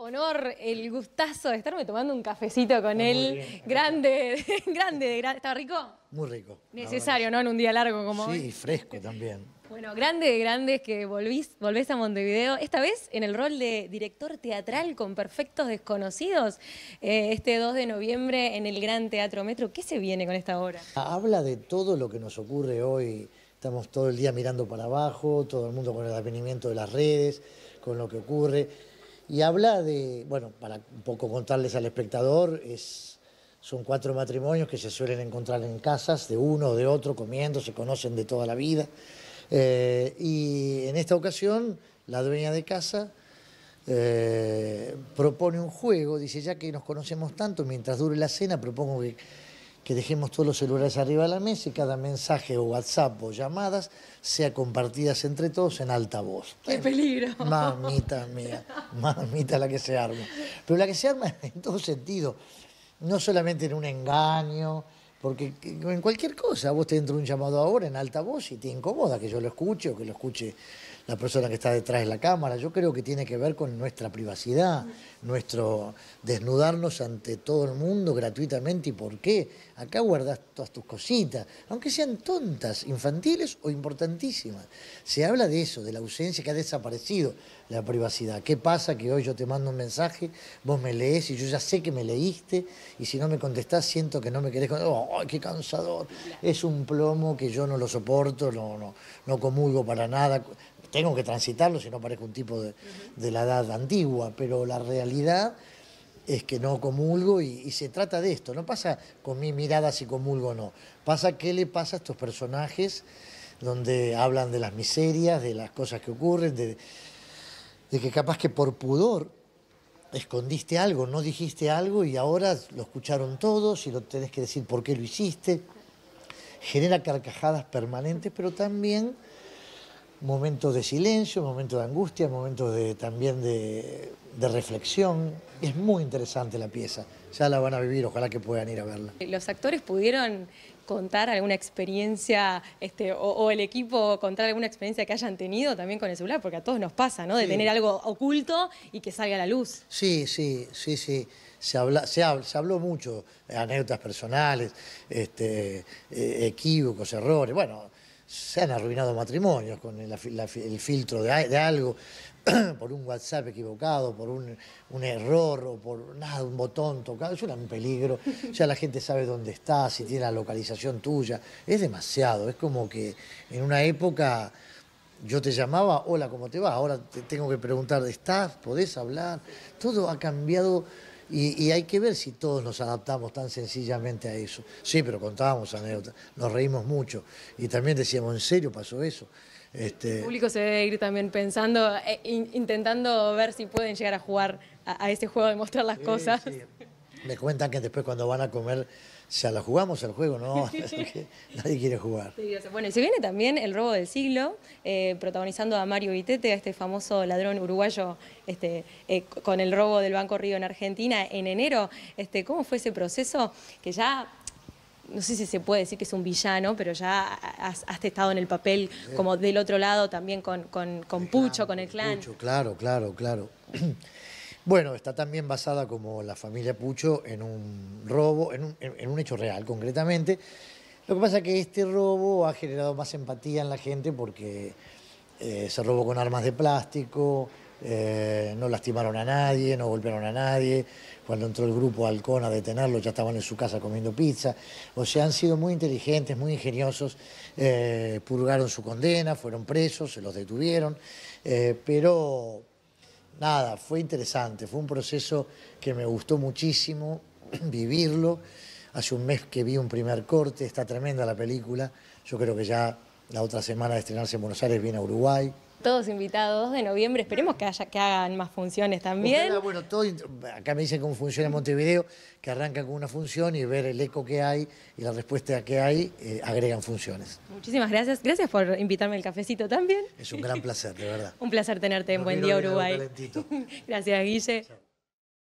honor, el gustazo de estarme tomando un cafecito con él. grande, grande, grande, ¿Estaba rico? Muy rico. Necesario, ¿no? En un día largo como hoy. Sí, fresco también. Bueno, grande de grandes que volvés a Montevideo, esta vez en el rol de director teatral con Perfectos Desconocidos, eh, este 2 de noviembre en el Gran Teatro Metro. ¿Qué se viene con esta obra? Habla de todo lo que nos ocurre hoy. Estamos todo el día mirando para abajo, todo el mundo con el apenimiento de las redes, con lo que ocurre y habla de, bueno, para un poco contarles al espectador, es, son cuatro matrimonios que se suelen encontrar en casas de uno o de otro, comiendo, se conocen de toda la vida. Eh, y en esta ocasión, la dueña de casa eh, propone un juego, dice, ya que nos conocemos tanto, mientras dure la cena, propongo que que dejemos todos los celulares arriba de la mesa y cada mensaje o WhatsApp o llamadas sea compartidas entre todos en alta voz. ¡Qué peligro! Mamita mía, mamita la que se arma. Pero la que se arma en todo sentido, no solamente en un engaño, porque eh, en cualquier cosa, vos te entra un llamado ahora en alta voz y te incomoda que yo lo escuche o que lo escuche la persona que está detrás de la cámara. Yo creo que tiene que ver con nuestra privacidad, nuestro desnudarnos ante todo el mundo gratuitamente y por qué. Acá guardas todas tus cositas, aunque sean tontas, infantiles o importantísimas. Se habla de eso, de la ausencia que ha desaparecido la privacidad. ¿Qué pasa que hoy yo te mando un mensaje, vos me lees y yo ya sé que me leíste y si no me contestás siento que no me querés contestar? Oh, ¡ay, qué cansador! Es un plomo que yo no lo soporto, no, no, no comulgo para nada. Tengo que transitarlo si no parezco un tipo de, la edad antigua, pero la realidad es que no comulgo y, se trata de esto. No pasa con mi mirada si comulgo o no. Pasa qué le pasa a estos personajes donde hablan de las miserias, de las cosas que ocurren, de que capaz que por pudor escondiste algo, no dijiste algo y ahora lo escucharon todos y lo tenés que decir por qué lo hiciste. Genera carcajadas permanentes, pero también momentos de silencio, momentos de angustia, momentos de, también de, de reflexión. Es muy interesante la pieza, ya la van a vivir, ojalá que puedan ir a verla. ¿Los actores pudieron contar alguna experiencia, este, o, el equipo contar alguna experiencia que hayan tenido también con el celular? Porque a todos nos pasa, ¿no? De tener algo oculto y que salga a la luz. Sí, sí, sí, sí. Se, se, habló mucho, anécdotas personales, este, eh, equívocos, errores, bueno se han arruinado matrimonios con el, filtro de, algo, por un WhatsApp equivocado, por un, error o por nada, un botón tocado. Es un peligro. Ya la gente sabe dónde está, si tiene la localización tuya. Es demasiado. Es como que en una época yo te llamaba, hola, ¿cómo te va? Ahora te tengo que preguntar, ¿estás? ¿Podés hablar? Todo ha cambiado y, hay que ver si todos nos adaptamos tan sencillamente a eso. Sí, pero contábamos anécdotas, nos reímos mucho y también decíamos, ¿en serio pasó eso? Este... El público se debe ir también pensando, eh, intentando ver si pueden llegar a jugar a, este ese juego de mostrar las cosas. Me cuentan que después cuando van a comer se la jugamos al juego, ¿no? Nadie quiere jugar. Bueno, y se viene también El Robo del Siglo, eh, protagonizando a Mario Vitete, a este famoso ladrón uruguayo este, eh, con el robo del Banco Río en Argentina en enero. Este, ¿Cómo fue ese proceso que ya... No sé si se puede decir que es un villano, pero ya has, estado en el papel como del otro lado también con, con, con Pucho, con el clan. Pucho, claro, claro, claro. Bueno, está también basada como la familia Pucho en un robo, en un, hecho real concretamente. Lo que pasa es que este robo ha generado más empatía en la gente porque eh, se robó con armas de plástico, eh, no lastimaron a nadie, no golpearon a nadie. Cuando entró el grupo Halcón a detenerlo, ya estaban en su casa comiendo pizza. O sea, han sido muy inteligentes, muy ingeniosos, eh, purgaron su condena, fueron presos, se los detuvieron, pero nada, fue interesante, fue un proceso que me gustó muchísimo vivirlo. Hace un mes que vi un primer corte, está tremenda la película. Yo creo que ya la otra semana de estrenarse en Buenos Aires viene a Uruguay todos invitados de noviembre. Esperemos que, hagan más funciones también. bueno, acá me dicen cómo funciona Montevideo, que arranca con una función y ver el eco que hay y la respuesta que hay, eh, agregan funciones. Muchísimas gracias. Gracias por invitarme al cafecito también. Es un gran placer, de verdad. un placer tenerte en Buen Día Uruguay. gracias, Guille.